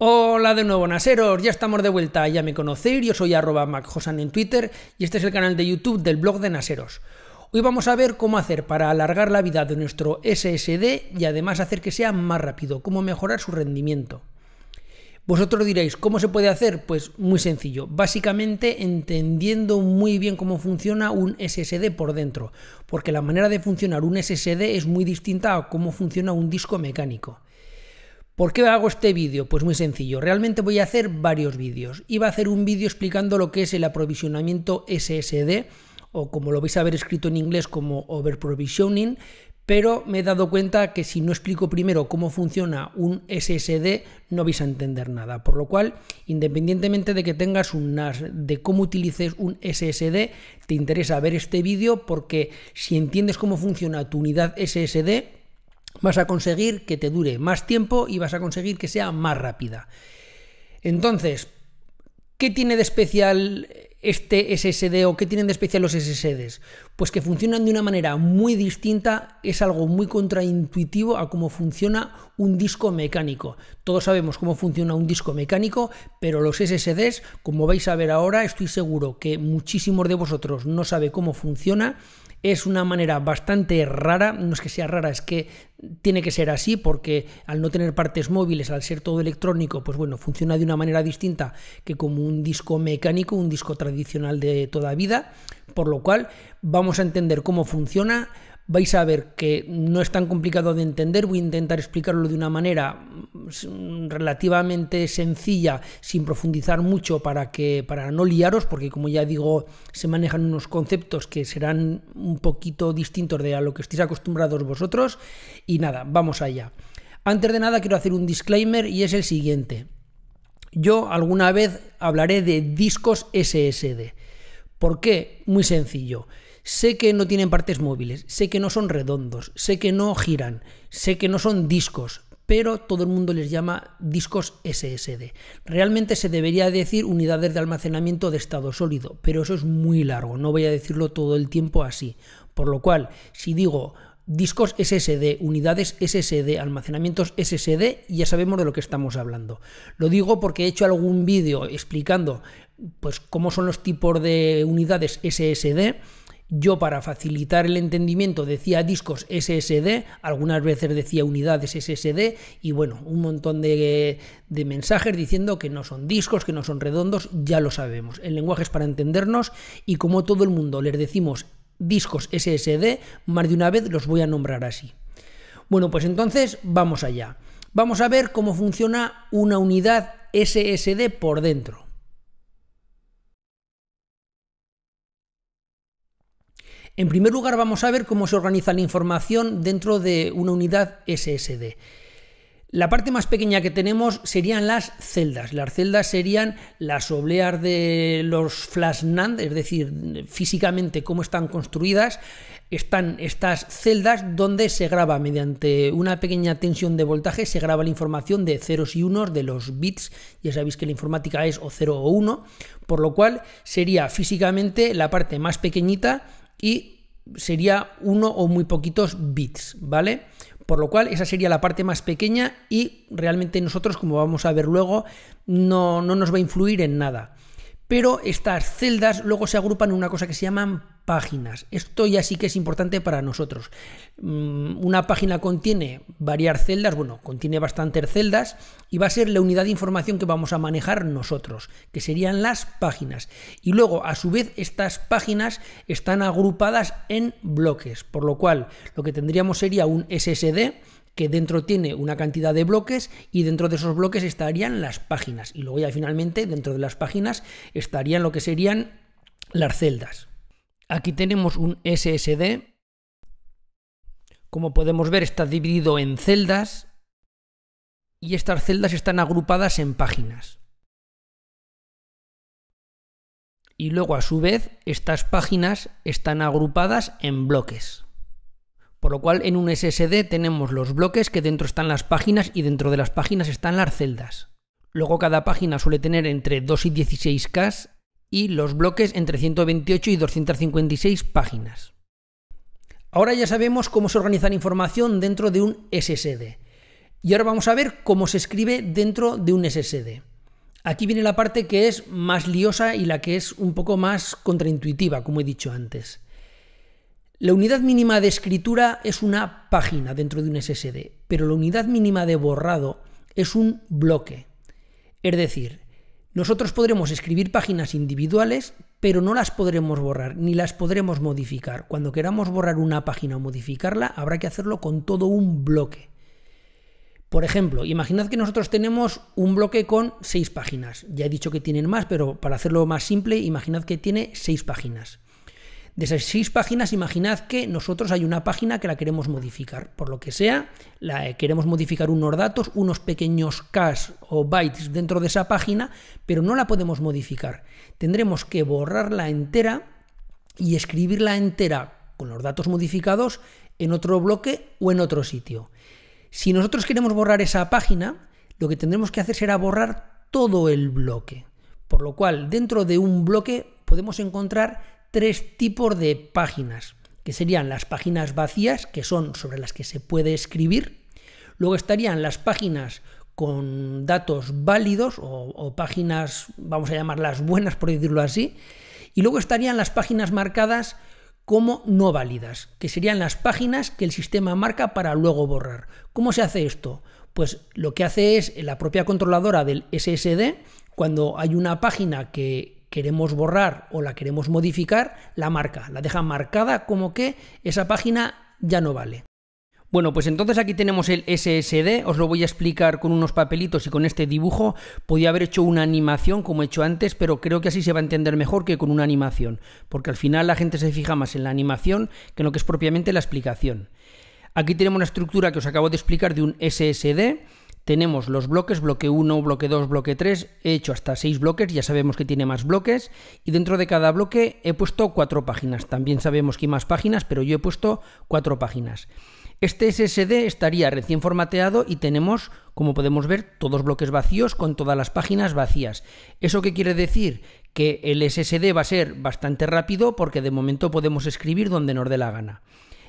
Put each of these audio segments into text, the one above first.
Hola de nuevo, Naseros, ya estamos de vuelta, ya me conocéis, yo soy arroba macjosan en Twitter y este es el canal de YouTube del blog de Naseros. Hoy vamos a ver cómo hacer para alargar la vida de nuestro SSD y además hacer que sea más rápido, cómo mejorar su rendimiento. Vosotros diréis, ¿cómo se puede hacer? Pues muy sencillo, básicamente entendiendo muy bien cómo funciona un SSD por dentro, porque la manera de funcionar un SSD es muy distinta a cómo funciona un disco mecánico. ¿Por qué hago este vídeo? Pues muy sencillo, realmente voy a hacer varios vídeos. Iba a hacer un vídeo explicando lo que es el aprovisionamiento SSD, o como lo vais a ver escrito en inglés como overprovisioning, pero me he dado cuenta que si no explico primero cómo funciona un SSD, no vais a entender nada. Por lo cual, independientemente de que tengas un NAS, de cómo utilices un SSD, te interesa ver este vídeo porque si entiendes cómo funciona tu unidad SSD, vas a conseguir que te dure más tiempo y vas a conseguir que sea más rápida. Entonces, ¿qué tiene de especial este SSD o qué tienen de especial los SSDs? Pues que funcionan de una manera muy distinta, es algo muy contraintuitivo a cómo funciona un disco mecánico. Todos sabemos cómo funciona un disco mecánico, pero los SSDs, como vais a ver ahora, estoy seguro que muchísimos de vosotros no sabe cómo funciona es una manera bastante rara, no es que sea rara, es que tiene que ser así porque al no tener partes móviles, al ser todo electrónico, pues bueno, funciona de una manera distinta que como un disco mecánico, un disco tradicional de toda vida, por lo cual vamos a entender cómo funciona, vais a ver que no es tan complicado de entender, voy a intentar explicarlo de una manera mm, relativamente sencilla, sin profundizar mucho para que para no liaros, porque como ya digo, se manejan unos conceptos que serán un poquito distintos de a lo que estéis acostumbrados vosotros y nada, vamos allá. Antes de nada quiero hacer un disclaimer y es el siguiente. Yo alguna vez hablaré de discos SSD. ¿Por qué? Muy sencillo. Sé que no tienen partes móviles, sé que no son redondos, sé que no giran, sé que no son discos, pero todo el mundo les llama discos SSD. Realmente se debería decir unidades de almacenamiento de estado sólido, pero eso es muy largo, no voy a decirlo todo el tiempo así. Por lo cual, si digo discos SSD, unidades SSD, almacenamientos SSD, ya sabemos de lo que estamos hablando. Lo digo porque he hecho algún vídeo explicando pues cómo son los tipos de unidades SSD yo para facilitar el entendimiento decía discos SSD, algunas veces decía unidades SSD y bueno, un montón de, mensajes diciendo que no son discos, que no son redondos, ya lo sabemos. El lenguaje es para entendernos y como todo el mundo les decimos discos SSD, más de una vez los voy a nombrar así. Bueno, pues entonces vamos allá. Vamos a ver cómo funciona una unidad SSD por dentro. En primer lugar, vamos a ver cómo se organiza la información dentro de una unidad SSD. La parte más pequeña que tenemos serían las celdas. Las celdas serían las obleas de los flash NAND, es decir, físicamente cómo están construidas. Están estas celdas donde se graba mediante una pequeña tensión de voltaje, se graba la información de ceros y unos de los bits. Ya sabéis que la informática es o 0 o 1, por lo cual sería físicamente la parte más pequeñita y sería uno o muy poquitos bits, ¿vale? Por lo cual, esa sería la parte más pequeña y realmente nosotros, como vamos a ver luego, no, no nos va a influir en nada. Pero estas celdas luego se agrupan en una cosa que se llaman páginas. Esto ya sí que es importante para nosotros. Mm, una página contiene varias celdas, bueno, contiene bastantes celdas y va a ser la unidad de información que vamos a manejar nosotros, que serían las páginas. Y luego, a su vez, estas páginas están agrupadas en bloques, por lo cual lo que tendríamos sería un SSD que dentro tiene una cantidad de bloques y dentro de esos bloques estarían las páginas. Y luego ya finalmente dentro de las páginas estarían lo que serían las celdas. Aquí tenemos un SSD. Como podemos ver, está dividido en celdas y estas celdas están agrupadas en páginas. Y luego, a su vez, estas páginas están agrupadas en bloques. Por lo cual, en un SSD tenemos los bloques que dentro están las páginas y dentro de las páginas están las celdas. Luego cada página suele tener entre 2 y 16K y los bloques entre 128 y 256 páginas. Ahora ya sabemos cómo se organiza la información dentro de un SSD. Y ahora vamos a ver cómo se escribe dentro de un SSD. Aquí viene la parte que es más liosa y la que es un poco más contraintuitiva, como he dicho antes. La unidad mínima de escritura es una página dentro de un SSD, pero la unidad mínima de borrado es un bloque. Es decir, nosotros podremos escribir páginas individuales, pero no las podremos borrar ni las podremos modificar. Cuando queramos borrar una página o modificarla, habrá que hacerlo con todo un bloque. Por ejemplo, imaginad que nosotros tenemos un bloque con seis páginas. Ya he dicho que tienen más, pero para hacerlo más simple, imaginad que tiene seis páginas. De esas seis páginas, imaginad que nosotros hay una página que la queremos modificar. Por lo que sea, la, eh, queremos modificar unos datos, unos pequeños cash o bytes dentro de esa página, pero no la podemos modificar. Tendremos que borrarla entera y escribirla entera con los datos modificados en otro bloque o en otro sitio. Si nosotros queremos borrar esa página, lo que tendremos que hacer será borrar todo el bloque. Por lo cual, dentro de un bloque podemos encontrar tres tipos de páginas, que serían las páginas vacías, que son sobre las que se puede escribir. Luego estarían las páginas con datos válidos o, páginas, vamos a llamarlas buenas, por decirlo así. Y luego estarían las páginas marcadas como no válidas, que serían las páginas que el sistema marca para luego borrar. ¿Cómo se hace esto? Pues lo que hace es la propia controladora del SSD, cuando hay una página que queremos borrar o la queremos modificar, la marca, la deja marcada como que esa página ya no vale. Bueno, pues entonces aquí tenemos el SSD, os lo voy a explicar con unos papelitos y con este dibujo. Podía haber hecho una animación como he hecho antes, pero creo que así se va a entender mejor que con una animación, porque al final la gente se fija más en la animación que en lo que es propiamente la explicación. Aquí tenemos una estructura que os acabo de explicar de un SSD tenemos los bloques, bloque 1, bloque 2, bloque 3, he hecho hasta 6 bloques, ya sabemos que tiene más bloques, y dentro de cada bloque he puesto 4 páginas, también sabemos que hay más páginas, pero yo he puesto 4 páginas. Este SSD estaría recién formateado y tenemos, como podemos ver, todos bloques vacíos con todas las páginas vacías. ¿Eso qué quiere decir? Que el SSD va a ser bastante rápido porque de momento podemos escribir donde nos dé la gana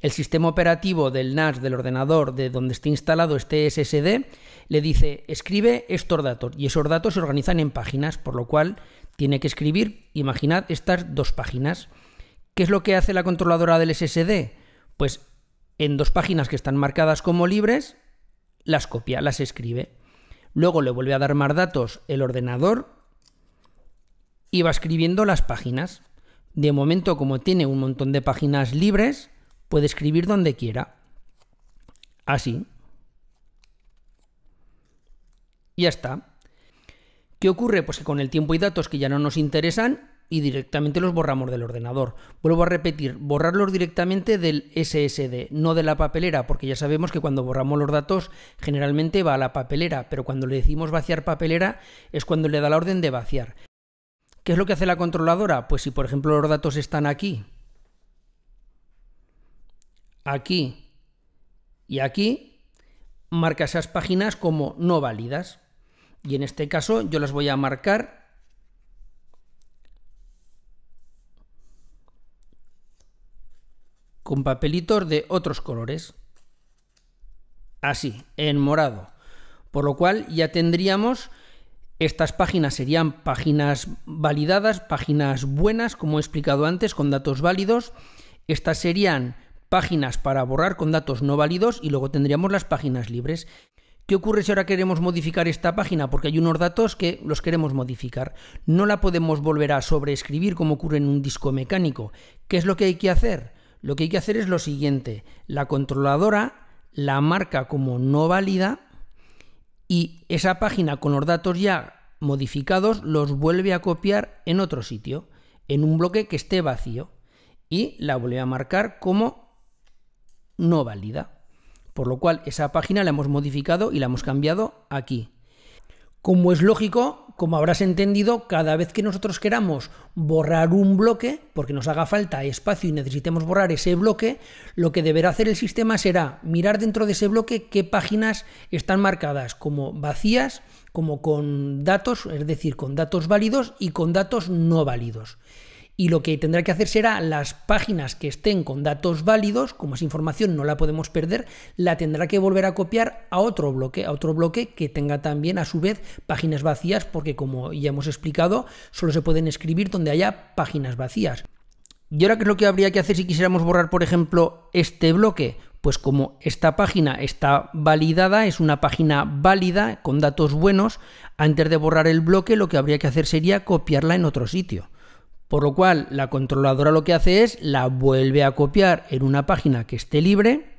el sistema operativo del NAS del ordenador de donde esté instalado este SSD le dice escribe estos datos y esos datos se organizan en páginas, por lo cual tiene que escribir, imaginad, estas dos páginas. ¿Qué es lo que hace la controladora del SSD? Pues en dos páginas que están marcadas como libres, las copia, las escribe. Luego le vuelve a dar más datos el ordenador y va escribiendo las páginas. De momento, como tiene un montón de páginas libres, puede escribir donde quiera. Así. Ya está. ¿Qué ocurre? Pues que con el tiempo hay datos que ya no nos interesan y directamente los borramos del ordenador. Vuelvo a repetir, borrarlos directamente del SSD, no de la papelera, porque ya sabemos que cuando borramos los datos generalmente va a la papelera, pero cuando le decimos vaciar papelera es cuando le da la orden de vaciar. ¿Qué es lo que hace la controladora? Pues si por ejemplo los datos están aquí aquí y aquí, marca esas páginas como no válidas. Y en este caso yo las voy a marcar con papelitos de otros colores. Así, en morado. Por lo cual ya tendríamos estas páginas serían páginas validadas, páginas buenas, como he explicado antes, con datos válidos. Estas serían páginas para borrar con datos no válidos y luego tendríamos las páginas libres. ¿Qué ocurre si ahora queremos modificar esta página? Porque hay unos datos que los queremos modificar. No la podemos volver a sobreescribir como ocurre en un disco mecánico. ¿Qué es lo que hay que hacer? Lo que hay que hacer es lo siguiente. La controladora la marca como no válida y esa página con los datos ya modificados los vuelve a copiar en otro sitio, en un bloque que esté vacío. Y la vuelve a marcar como no válida. Por lo cual esa página la hemos modificado y la hemos cambiado aquí. Como es lógico, como habrás entendido, cada vez que nosotros queramos borrar un bloque, porque nos haga falta espacio y necesitemos borrar ese bloque, lo que deberá hacer el sistema será mirar dentro de ese bloque qué páginas están marcadas como vacías, como con datos, es decir, con datos válidos y con datos no válidos y lo que tendrá que hacer será las páginas que estén con datos válidos, como esa información no la podemos perder, la tendrá que volver a copiar a otro bloque, a otro bloque que tenga también a su vez páginas vacías, porque como ya hemos explicado, solo se pueden escribir donde haya páginas vacías. ¿Y ahora qué es lo que habría que hacer si quisiéramos borrar, por ejemplo, este bloque? Pues como esta página está validada, es una página válida con datos buenos, antes de borrar el bloque lo que habría que hacer sería copiarla en otro sitio. Por lo cual, la controladora lo que hace es la vuelve a copiar en una página que esté libre.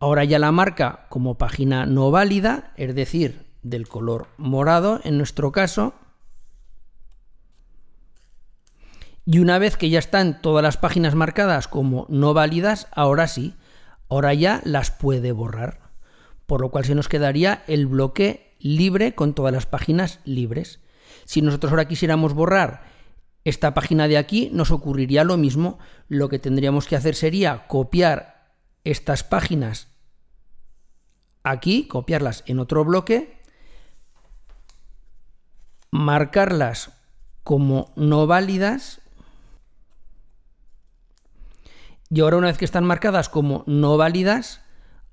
Ahora ya la marca como página no válida, es decir, del color morado en nuestro caso. Y una vez que ya están todas las páginas marcadas como no válidas, ahora sí, ahora ya las puede borrar. Por lo cual se nos quedaría el bloque libre con todas las páginas libres. Si nosotros ahora quisiéramos borrar esta página de aquí nos ocurriría lo mismo. Lo que tendríamos que hacer sería copiar estas páginas aquí, copiarlas en otro bloque, marcarlas como no válidas. Y ahora una vez que están marcadas como no válidas,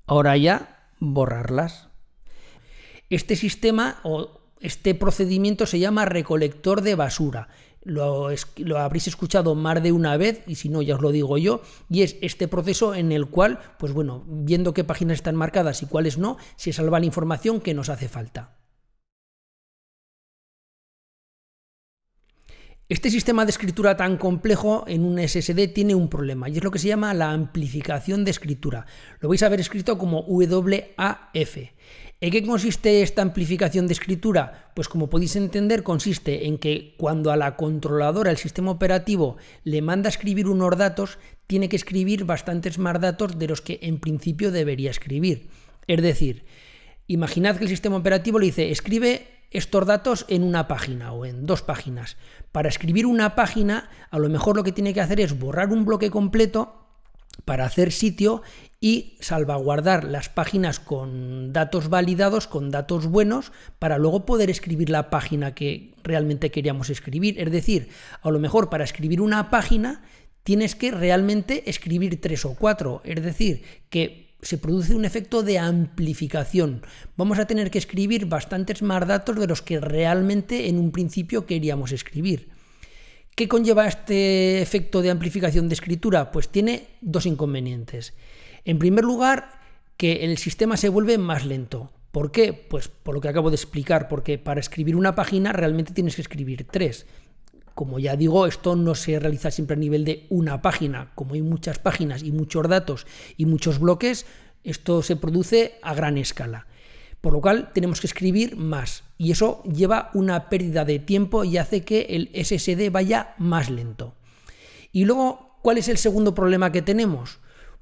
ahora ya borrarlas. Este sistema o este procedimiento se llama recolector de basura lo, habréis escuchado más de una vez, y si no, ya os lo digo yo, y es este proceso en el cual, pues bueno, viendo qué páginas están marcadas y cuáles no, se salva la información que nos hace falta. Este sistema de escritura tan complejo en un SSD tiene un problema y es lo que se llama la amplificación de escritura. Lo vais a ver escrito como WAF. ¿En qué consiste esta amplificación de escritura? Pues como podéis entender, consiste en que cuando a la controladora, el sistema operativo, le manda escribir unos datos, tiene que escribir bastantes más datos de los que en principio debería escribir. Es decir, imaginad que el sistema operativo le dice, escribe estos datos en una página o en dos páginas. Para escribir una página, a lo mejor lo que tiene que hacer es borrar un bloque completo para hacer sitio y salvaguardar las páginas con datos validados, con datos buenos, para luego poder escribir la página que realmente queríamos escribir. Es decir, a lo mejor para escribir una página tienes que realmente escribir tres o cuatro. Es decir, que se produce un efecto de amplificación. Vamos a tener que escribir bastantes más datos de los que realmente en un principio queríamos escribir. ¿Qué conlleva este efecto de amplificación de escritura? Pues tiene dos inconvenientes. En primer lugar, que el sistema se vuelve más lento. ¿Por qué? Pues por lo que acabo de explicar, porque para escribir una página realmente tienes que escribir tres. Como ya digo, esto no se realiza siempre a nivel de una página. Como hay muchas páginas y muchos datos y muchos bloques, esto se produce a gran escala. Por lo cual tenemos que escribir más y eso lleva una pérdida de tiempo y hace que el SSD vaya más lento. Y luego, ¿cuál es el segundo problema que tenemos?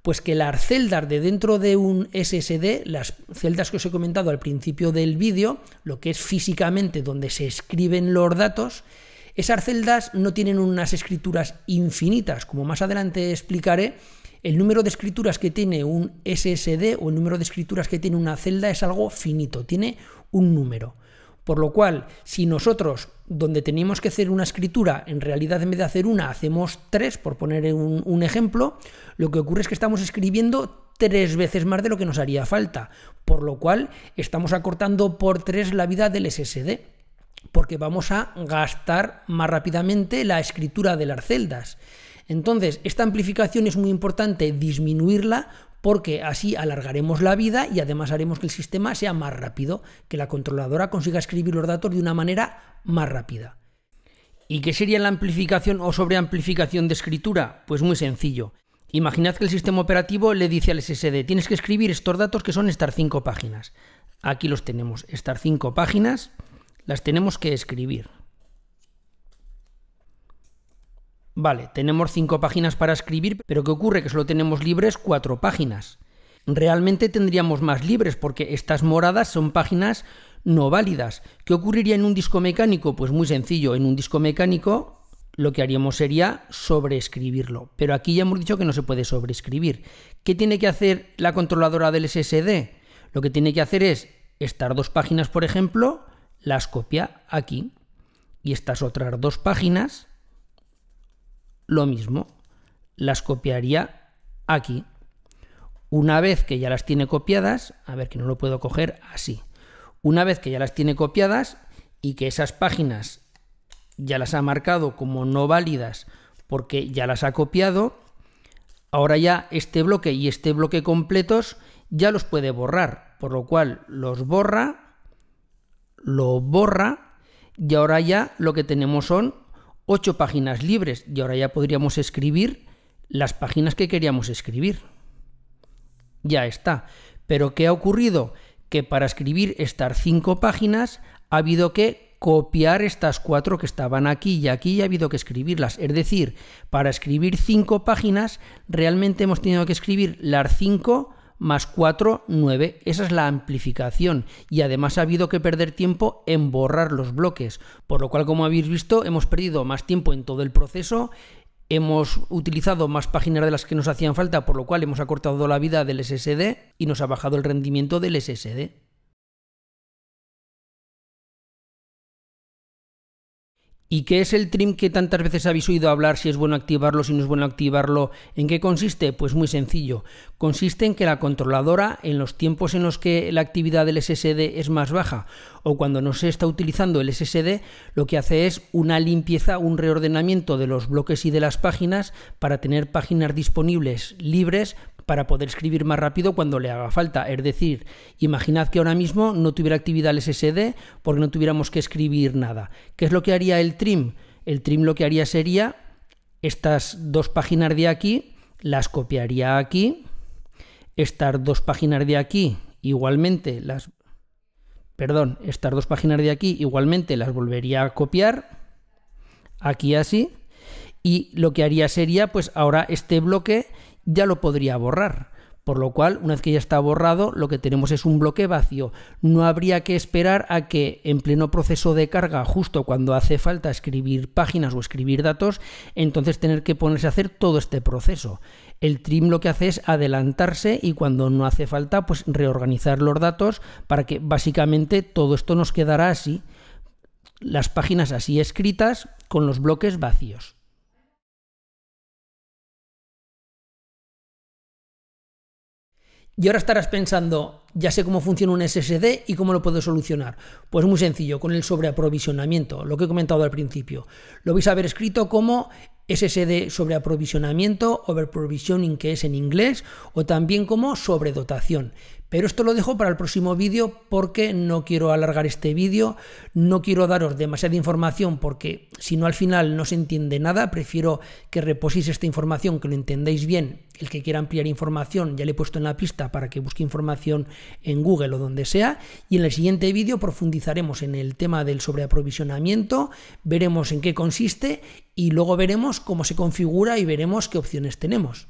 Pues que las celdas de dentro de un SSD, las celdas que os he comentado al principio del vídeo, lo que es físicamente donde se escriben los datos, esas celdas no tienen unas escrituras infinitas, como más adelante explicaré, el número de escrituras que tiene un SSD o el número de escrituras que tiene una celda es algo finito, tiene un número. Por lo cual, si nosotros, donde teníamos que hacer una escritura, en realidad en vez de hacer una, hacemos tres, por poner un, un ejemplo, lo que ocurre es que estamos escribiendo tres veces más de lo que nos haría falta, por lo cual estamos acortando por tres la vida del SSD, porque vamos a gastar más rápidamente la escritura de las celdas. Entonces, esta amplificación es muy importante disminuirla porque así alargaremos la vida y además haremos que el sistema sea más rápido, que la controladora consiga escribir los datos de una manera más rápida. ¿Y qué sería la amplificación o sobreamplificación de escritura? Pues muy sencillo. Imaginad que el sistema operativo le dice al SSD, tienes que escribir estos datos que son estas cinco páginas. Aquí los tenemos, estas cinco páginas las tenemos que escribir. Vale, tenemos cinco páginas para escribir, pero ¿qué ocurre? Que solo tenemos libres cuatro páginas. Realmente tendríamos más libres porque estas moradas son páginas no válidas. ¿Qué ocurriría en un disco mecánico? Pues muy sencillo, en un disco mecánico lo que haríamos sería sobreescribirlo. Pero aquí ya hemos dicho que no se puede sobreescribir. ¿Qué tiene que hacer la controladora del SSD? Lo que tiene que hacer es estas dos páginas, por ejemplo, las copia aquí. Y estas otras dos páginas lo mismo, las copiaría aquí. Una vez que ya las tiene copiadas, a ver que no lo puedo coger así. Una vez que ya las tiene copiadas y que esas páginas ya las ha marcado como no válidas porque ya las ha copiado, ahora ya este bloque y este bloque completos ya los puede borrar, por lo cual los borra, lo borra y ahora ya lo que tenemos son 8 páginas libres y ahora ya podríamos escribir las páginas que queríamos escribir. Ya está. Pero ¿qué ha ocurrido? Que para escribir estas cinco páginas ha habido que copiar estas cuatro que estaban aquí y aquí y ha habido que escribirlas. Es decir, para escribir cinco páginas realmente hemos tenido que escribir las cinco más 4, 9. Esa es la amplificación. Y además ha habido que perder tiempo en borrar los bloques. Por lo cual, como habéis visto, hemos perdido más tiempo en todo el proceso. Hemos utilizado más páginas de las que nos hacían falta, por lo cual hemos acortado la vida del SSD y nos ha bajado el rendimiento del SSD. ¿Y qué es el trim que tantas veces habéis oído hablar si es bueno activarlo, si no es bueno activarlo? ¿En qué consiste? Pues muy sencillo. Consiste en que la controladora, en los tiempos en los que la actividad del SSD es más baja o cuando no se está utilizando el SSD, lo que hace es una limpieza, un reordenamiento de los bloques y de las páginas para tener páginas disponibles libres para poder escribir más rápido cuando le haga falta. Es decir, imaginad que ahora mismo no tuviera actividad el SSD porque no tuviéramos que escribir nada. ¿Qué es lo que haría el trim? El trim lo que haría sería estas dos páginas de aquí, las copiaría aquí, estas dos páginas de aquí igualmente las... Perdón, estas dos páginas de aquí igualmente las volvería a copiar, aquí así, y lo que haría sería pues ahora este bloque ya lo podría borrar. Por lo cual, una vez que ya está borrado, lo que tenemos es un bloque vacío. No habría que esperar a que en pleno proceso de carga, justo cuando hace falta escribir páginas o escribir datos, entonces tener que ponerse a hacer todo este proceso. El trim lo que hace es adelantarse y cuando no hace falta, pues reorganizar los datos para que básicamente todo esto nos quedará así. Las páginas así escritas con los bloques vacíos. Y ahora estarás pensando, ya sé cómo funciona un SSD y cómo lo puedo solucionar. Pues muy sencillo, con el sobreaprovisionamiento, lo que he comentado al principio. Lo vais a haber escrito como SSD sobreaprovisionamiento, overprovisioning que es en inglés, o también como sobredotación. Pero esto lo dejo para el próximo vídeo porque no quiero alargar este vídeo, no quiero daros demasiada información porque si no al final no se entiende nada, prefiero que reposéis esta información, que lo entendáis bien. El que quiera ampliar información ya le he puesto en la pista para que busque información en Google o donde sea. Y en el siguiente vídeo profundizaremos en el tema del sobreaprovisionamiento, veremos en qué consiste y luego veremos cómo se configura y veremos qué opciones tenemos.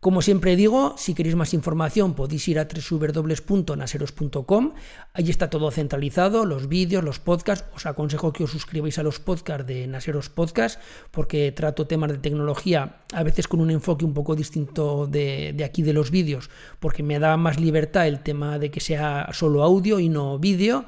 Como siempre digo, si queréis más información podéis ir a www.naseros.com. Allí está todo centralizado, los vídeos, los podcasts. Os aconsejo que os suscribáis a los podcasts de Naseros Podcast porque trato temas de tecnología a veces con un enfoque un poco distinto de, de aquí de los vídeos porque me da más libertad el tema de que sea solo audio y no vídeo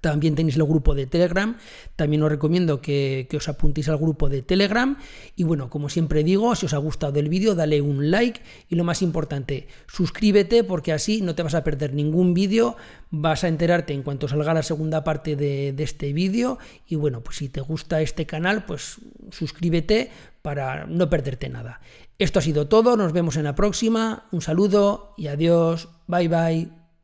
también tenéis el grupo de Telegram, también os recomiendo que, os apuntéis al grupo de Telegram y bueno, como siempre digo, si os ha gustado el vídeo, dale un like y lo más importante, suscríbete porque así no te vas a perder ningún vídeo, vas a enterarte en cuanto salga la segunda parte de, de este vídeo y bueno, pues si te gusta este canal, pues suscríbete para no perderte nada. Esto ha sido todo, nos vemos en la próxima, un saludo y adiós, bye bye.